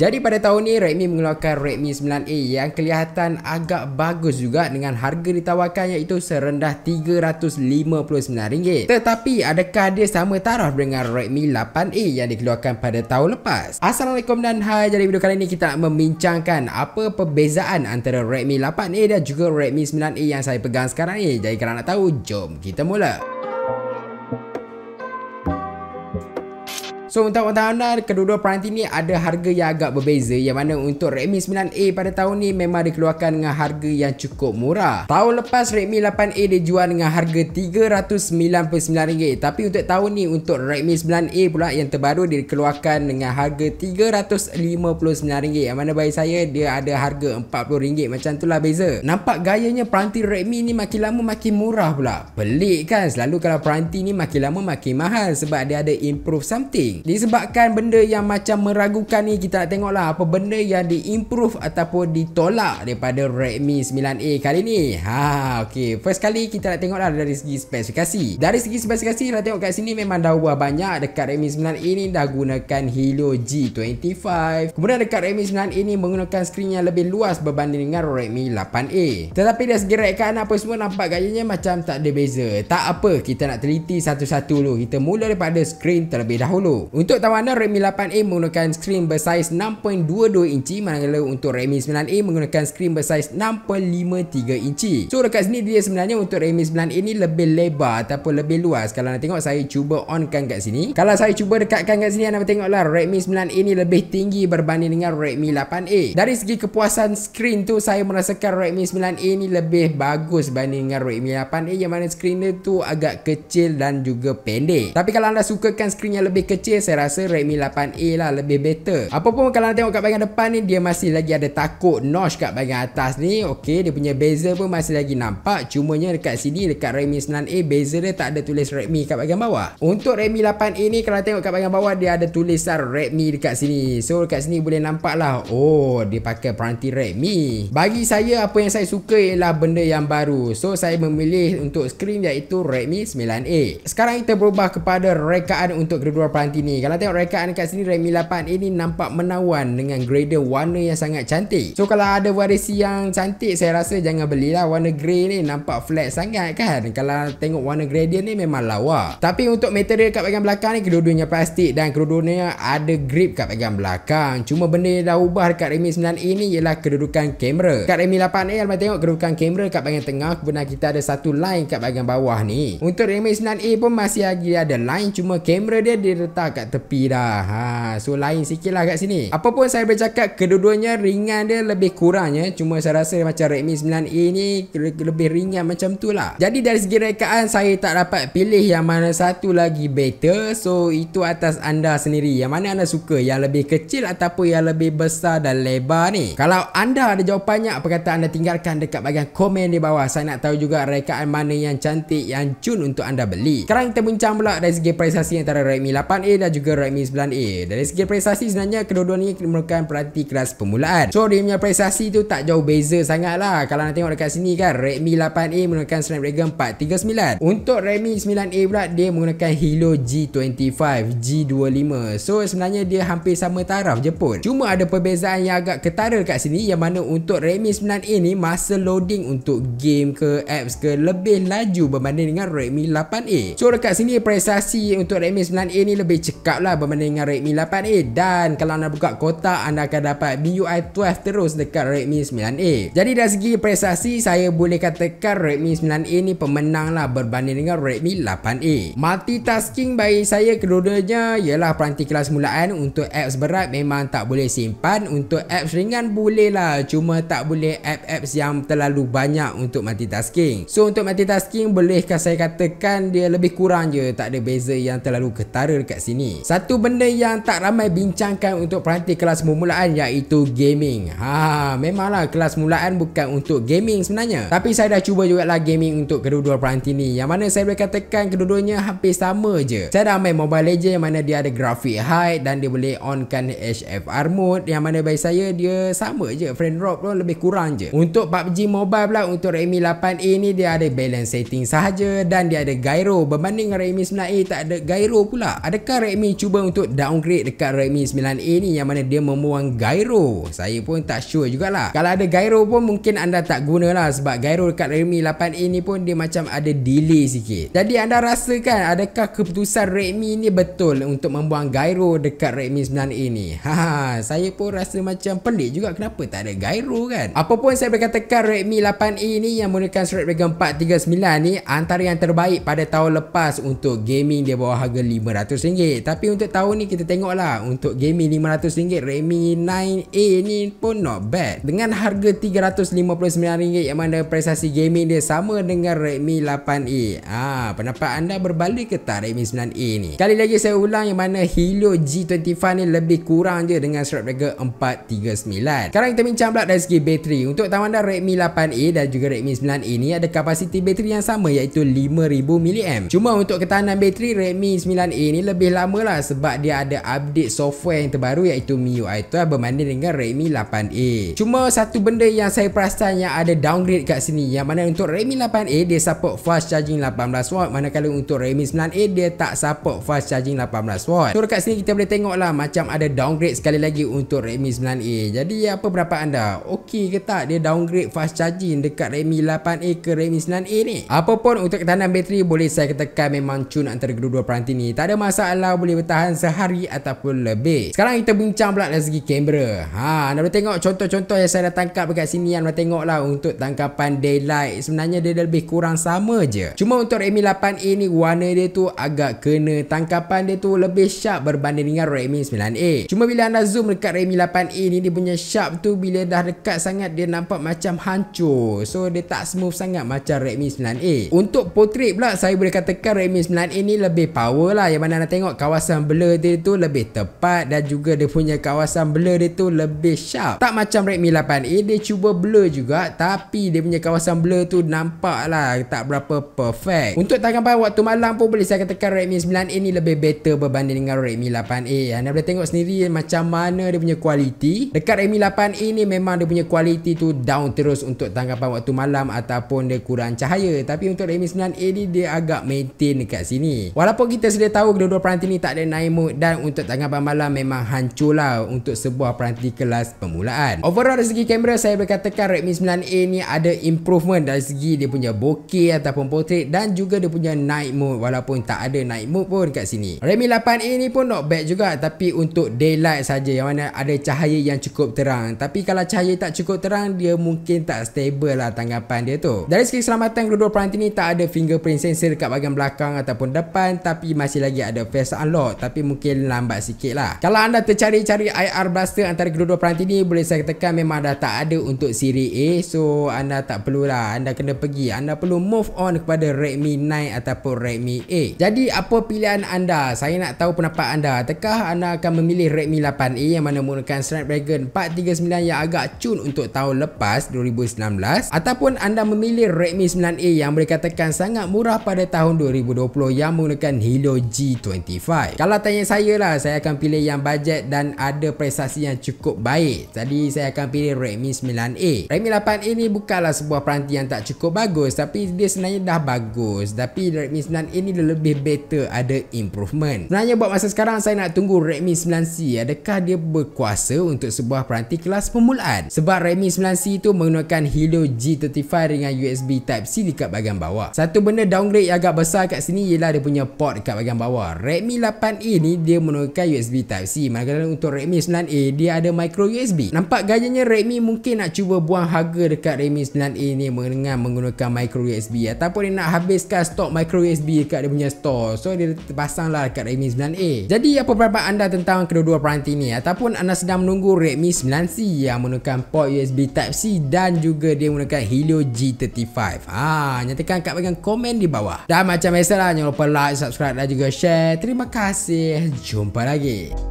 Jadi pada tahun ni Redmi mengeluarkan Redmi 9A yang kelihatan agak bagus juga dengan harga ditawarkan iaitu serendah RM359. Tetapi adakah dia sama taraf dengan Redmi 8A yang dikeluarkan pada tahun lepas? Assalamualaikum dan hai jadi video kali ini kita nak membincangkan apa perbezaan antara Redmi 8A dan juga Redmi 9A yang saya pegang sekarang ni. Jadi kalau nak tahu jom kita mula. So untuk pertahanan kedua-dua peranti ni ada harga yang agak berbeza yang mana untuk Redmi 9A pada tahun ni memang dikeluarkan dengan harga yang cukup murah. Tahun lepas Redmi 8A dijual dengan harga RM399 tapi untuk tahun ni untuk Redmi 9A pula yang terbaru dikeluarkan dengan harga RM359 yang mana bagi saya dia ada harga RM40 macam tu lah beza. Nampak gayanya peranti Redmi ni makin lama makin murah pula. Pelik kan selalu kalau peranti ni makin lama makin mahal sebab dia ada improve something. Disebabkan benda yang macam meragukan ni Kita nak tengok lah apa benda yang diimprove Ataupun ditolak daripada Redmi 9A kali ni ha, okay. First kali kita nak tengok lah dari segi spesifikasi Dari segi spesifikasi kita tengok kat sini Memang dah ubah banyak Dekat Redmi 9A ni dah gunakan Helio G25 Kemudian dekat Redmi 9A ni Menggunakan skrin yang lebih luas Berbanding dengan Redmi 8A Tetapi dari segi rekaan apa semua Nampak gayanya macam tak ada beza Tak apa kita nak teliti satu-satu dulu Kita mula daripada skrin terlebih dahulu untuk tawaran Redmi 8A menggunakan skrin bersaiz 6.22 inci manakala untuk Redmi 9A menggunakan skrin bersaiz 6.53 inci. So dekat sini dia sebenarnya untuk Redmi 9A ni lebih lebar ataupun lebih luas. Kalau anda tengok saya cuba onkan kat sini. Kalau saya cuba dekatkan kat sini anda boleh tengoklah Redmi 9A ni lebih tinggi berbanding dengan Redmi 8A. Dari segi kepuasan skrin tu saya merasakan Redmi 9A ni lebih bagus berbanding dengan Redmi 8A yang mana skrin dia tu agak kecil dan juga pendek. Tapi kalau anda sukakan skrin yang lebih kecil saya rasa Redmi 8A lah lebih better. Apa pun kalau tengok kat bahagian depan ni dia masih lagi ada takut notch kat bahagian atas ni. Okey, dia punya bezel pun masih lagi nampak. Cuma Cumanya dekat sini dekat Redmi 9A bezel dia tak ada tulis Redmi kat bahagian bawah. Untuk Redmi 8A ni kalau tengok kat bahagian bawah dia ada tulisan Redmi dekat sini. So dekat sini boleh nampak lah oh dia pakai peranti Redmi. Bagi saya apa yang saya suka ialah benda yang baru. So saya memilih untuk screen iaitu Redmi 9A. Sekarang kita berubah kepada rekaan untuk kedua-dua peranti ni ni Kalau tengok rekaan kat sini Redmi 8 ini nampak menawan Dengan grader warna yang sangat cantik So kalau ada varisi yang cantik Saya rasa jangan belilah Warna grey ni nampak flat sangat kan Kalau tengok warna gradient ni memang lawa Tapi untuk material kat bagian belakang ni Kedua-duanya plastik Dan kedua-duanya ada grip kat bagian belakang Cuma benda yang dah ubah dekat Redmi 9 ini Ialah kedudukan kamera Kat Redmi 8A kalau tengok kedudukan kamera kat bagian tengah Kebenar kita ada satu line kat bagian bawah ni Untuk Redmi 9A e pun masih lagi ada line Cuma kamera dia diletak kat tepi dah. Ha, so lain sikit lah kat sini. Apa pun saya bercakap, kedua-duanya ringan dia lebih kurangnya. Cuma saya rasa macam Redmi 9A ni lebih ringan macam tu lah. Jadi dari segi rekaan, saya tak dapat pilih yang mana satu lagi better. So itu atas anda sendiri. Yang mana anda suka? Yang lebih kecil ataupun yang lebih besar dan lebar ni? Kalau anda ada jawapannya, apa kata anda tinggalkan dekat bagian komen di bawah. Saya nak tahu juga rekaan mana yang cantik, yang cun untuk anda beli. Sekarang kita bincang pula dari segi prestasi antara Redmi 8A dan dan juga Redmi 9A Dari segi prestasi sebenarnya kedua-dua ni merupakan peranti kelas permulaan So dia punya prestasi tu tak jauh beza sangat lah Kalau nak tengok dekat sini kan Redmi 8A menggunakan Snapdragon 439 Untuk Redmi 9A pula dia menggunakan Helio G25 G25 So sebenarnya dia hampir sama taraf je pun Cuma ada perbezaan yang agak ketara kat sini Yang mana untuk Redmi 9A ni Masa loading untuk game ke apps ke Lebih laju berbanding dengan Redmi 8A So dekat sini prestasi untuk Redmi 9A ni lebih cekat cakap lah bermain dengan Redmi 8A dan kalau anda buka kotak anda akan dapat MIUI 12 terus dekat Redmi 9A jadi dari segi prestasi saya boleh katakan Redmi 9A ni pemenang lah berbanding dengan Redmi 8A multitasking bagi saya kedua-duanya ialah peranti kelas mulaan untuk apps berat memang tak boleh simpan untuk apps ringan boleh lah cuma tak boleh app-apps yang terlalu banyak untuk multitasking so untuk multitasking bolehkah saya katakan dia lebih kurang je tak ada beza yang terlalu ketara dekat sini satu benda yang tak ramai bincangkan untuk peranti kelas permulaan iaitu gaming. Ha, memanglah kelas permulaan bukan untuk gaming sebenarnya. Tapi saya dah cuba juga lah gaming untuk kedua-dua peranti ni. Yang mana saya boleh katakan kedua-duanya hampir sama je. Saya dah main Mobile Legends yang mana dia ada grafik high dan dia boleh onkan HFR mode. Yang mana bagi saya dia sama je. Frame drop pun lebih kurang je. Untuk PUBG Mobile pula untuk Redmi 8A ni dia ada balance setting sahaja dan dia ada gyro. Berbanding dengan Redmi 9A tak ada gyro pula. Adakah Redmi Redmi cuba untuk downgrade dekat Redmi 9A ni yang mana dia membuang gyro. Saya pun tak sure jugalah. Kalau ada gyro pun mungkin anda tak guna lah sebab gyro dekat Redmi 8A ni pun dia macam ada delay sikit. Jadi anda rasa kan adakah keputusan Redmi ni betul untuk membuang gyro dekat Redmi 9A ni? Ha, saya pun rasa macam pelik juga kenapa tak ada gyro kan? Apapun saya boleh katakan Redmi 8A ni yang menggunakan Snapdragon 439 ni antara yang terbaik pada tahun lepas untuk gaming dia bawah harga RM500 tapi untuk tahun ni kita tengoklah untuk gaming RM500 Redmi 9A ni pun not bad dengan harga RM359 yang mana prestasi gaming dia sama dengan Redmi 8A Ah, ha, pendapat anda berbalik ke tak Redmi 9A ni kali lagi saya ulang yang mana Helio G25 ni lebih kurang je dengan Snapdragon 439 sekarang kita bincang pula dari segi bateri untuk tahun anda Redmi 8A dan juga Redmi 9A ni ada kapasiti bateri yang sama iaitu 5000 mAh cuma untuk ketahanan bateri Redmi 9A ni lebih lama sama lah sebab dia ada update software yang terbaru iaitu MIUI ah, 12 berbanding dengan Redmi 8A cuma satu benda yang saya perasan yang ada downgrade kat sini yang mana untuk Redmi 8A dia support fast charging 18W manakala untuk Redmi 9A dia tak support fast charging 18W so dekat sini kita boleh tengok lah macam ada downgrade sekali lagi untuk Redmi 9A jadi apa pendapat anda okey ke tak dia downgrade fast charging dekat Redmi 8A ke Redmi 9A ni apapun untuk ketahanan bateri boleh saya katakan memang cun antara kedua-dua peranti ni tak ada masalah boleh bertahan sehari ataupun lebih. Sekarang kita bincang pula dari segi kamera. Ha, anda boleh tengok contoh-contoh yang saya dah tangkap dekat sini anda boleh tengok lah untuk tangkapan daylight. Sebenarnya dia lebih kurang sama je. Cuma untuk Redmi 8A ni warna dia tu agak kena tangkapan dia tu lebih sharp berbanding dengan Redmi 9A. Cuma bila anda zoom dekat Redmi 8A ni dia punya sharp tu bila dah dekat sangat dia nampak macam hancur. So dia tak smooth sangat macam Redmi 9A. Untuk portrait pula saya boleh katakan Redmi 9A ni lebih power lah yang mana anda tengok kawasan blur dia tu lebih tepat dan juga dia punya kawasan blur dia tu lebih sharp tak macam Redmi 8A dia cuba blur juga tapi dia punya kawasan blur tu nampak lah tak berapa perfect untuk tangkapan waktu malam pun boleh saya katakan Redmi 9A ni lebih better berbanding dengan Redmi 8A anda boleh tengok sendiri macam mana dia punya kualiti dekat Redmi 8A ni memang dia punya kualiti tu down terus untuk tangkapan waktu malam ataupun dia kurang cahaya tapi untuk Redmi 9A ni dia agak maintain dekat sini walaupun kita sudah tahu kedua-dua peranti ni tak ada naik mood dan untuk tengah malam memang hancur lah untuk sebuah peranti kelas permulaan. Overall dari segi kamera saya boleh katakan Redmi 9A ni ada improvement dari segi dia punya bokeh ataupun portrait dan juga dia punya night mode walaupun tak ada night mode pun kat sini. Redmi 8A ni pun not bad juga tapi untuk daylight saja yang mana ada cahaya yang cukup terang tapi kalau cahaya tak cukup terang dia mungkin tak stable lah tanggapan dia tu. Dari segi keselamatan kedua-dua peranti ni tak ada fingerprint sensor dekat bahagian belakang ataupun depan tapi masih lagi ada face lot tapi mungkin lambat sikit lah. Kalau anda tercari-cari IR Blaster antara kedua-dua peranti ni boleh saya katakan memang dah tak ada untuk siri A so anda tak perlu lah. anda kena pergi. Anda perlu move on kepada Redmi 9 ataupun Redmi A. Jadi apa pilihan anda? Saya nak tahu pendapat anda. Adakah anda akan memilih Redmi 8A yang mana menggunakan Snapdragon 439 yang agak cun untuk tahun lepas 2019 ataupun anda memilih Redmi 9A yang boleh katakan sangat murah pada tahun 2020 yang menggunakan Helio G25 high Kalau tanya saya lah Saya akan pilih yang budget Dan ada prestasi yang cukup baik Tadi saya akan pilih Redmi 9A Redmi 8A ni bukanlah sebuah peranti yang tak cukup bagus Tapi dia sebenarnya dah bagus Tapi Redmi 9A ni lebih better Ada improvement Sebenarnya buat masa sekarang Saya nak tunggu Redmi 9C Adakah dia berkuasa Untuk sebuah peranti kelas pemulaan. Sebab Redmi 9C tu Menggunakan Helio G35 Dengan USB Type-C Dekat bahagian bawah Satu benda downgrade yang agak besar kat sini Ialah dia punya port dekat bahagian bawah Redmi 8A ni dia menggunakan USB Type-C Maka dalam untuk Redmi 9A dia ada micro USB nampak gayanya Redmi mungkin nak cuba buang harga dekat Redmi 9A ni dengan menggunakan micro USB ataupun dia nak habiskan stok micro USB dekat dia punya store so dia pasanglah lah dekat Redmi 9A jadi apa pendapat anda tentang kedua-dua peranti ni ataupun anda sedang menunggu Redmi 9C yang menggunakan port USB Type-C dan juga dia menggunakan Helio G35 Ah, nyatakan kat bagian komen di bawah dan macam biasa lah jangan lupa like, subscribe dan juga share terima kasih. Jumpa lagi.